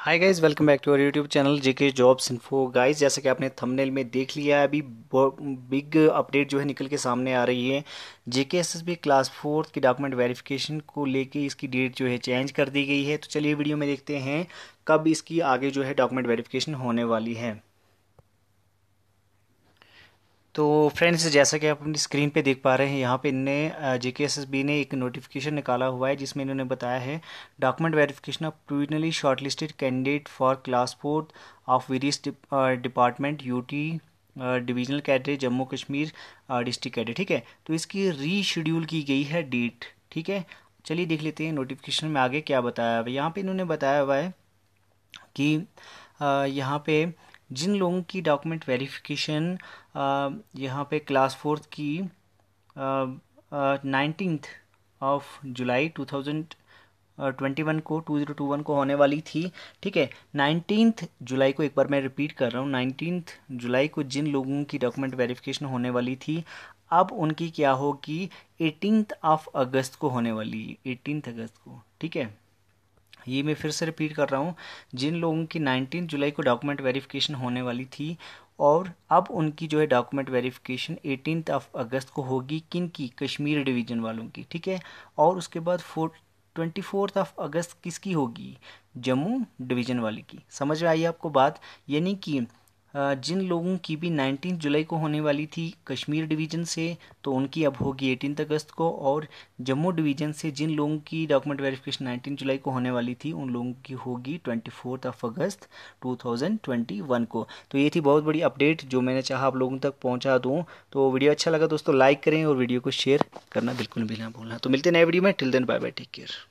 hi guys welcome back to our YouTube channel JK jobs info guys जैसा कि आपने thumbnail में देख लिया है अभी बिग अपडेट जो है निकल के सामने आ रही है जेके एसएसबी क्लास फोर्थ की डॉक्यूमेंट वेरिफिकेशन को लेके इसकी डेट जो है चेंज कर दी गई है तो चलिए वीडियो में देखते हैं कब इसकी आगे जो है डॉक्यूमेंट वेरीफिकेशन होने वाली है तो फ्रेंड्स जैसा कि आप अपनी स्क्रीन पे देख पा रहे हैं यहाँ पे इनने जे के एस एस बी ने एक नोटिफिकेशन निकाला हुआ है जिसमें इन्होंने बताया है document verification of provisionally shortlisted candidate for class fourth of various department UT divisional cadre Jammu Kashmir district cadre ठीक है तो इसकी रीशेड्यूल की गई है डेट ठीक है चलिए देख लेते हैं नोटिफिकेशन में आगे क्या बताया हुआ है यहाँ पर इन्होंने बताया हुआ है कि यहाँ पर जिन लोगों की डॉक्यूमेंट वेरिफिकेशन यहाँ पे क्लास फोर्थ की nineteenth of July two thousand twenty one को टू ज़ीरो टू वन को होने वाली थी ठीक है नाइनटीन्थ जुलाई को एक बार मैं रिपीट कर रहा हूँ नाइनटीन्थ जुलाई को जिन लोगों की डॉक्यूमेंट वेरिफिकेशन होने वाली थी अब उनकी क्या होगी एटीनथ ऑफ अगस्त को होने वाली है एटीनथ अगस्त को ठीक है ये मैं फिर से रिपीट कर रहा हूँ जिन लोगों की 19 जुलाई को डॉक्यूमेंट वेरिफिकेशन होने वाली थी और अब उनकी जो है document verification eighteen of August को होगी किन की कश्मीर डिवीजन वालों की ठीक है और उसके बाद four twenty fourth of August किसकी होगी जम्मू डिवीजन वाली की समझ में आई आपको बात यानी कि जिन लोगों की भी 19 जुलाई को होने वाली थी कश्मीर डिवीज़न से तो उनकी अब होगी 18 अगस्त को और जम्मू डिवीज़न से जिन लोगों की डॉक्यूमेंट वेरिफिकेशन 19 जुलाई को होने वाली थी उन लोगों की होगी 24 ऑफ अगस्त 2021 को तो ये थी बहुत बड़ी अपडेट जो मैंने चाहा आप लोगों तक पहुँचा दूँ तो वीडियो अच्छा लगा दोस्तों लाइक करें और वीडियो को शेयर करना बिल्कुल भी ना भूलना तो मिलते नए वीडियो में till then bye bye take care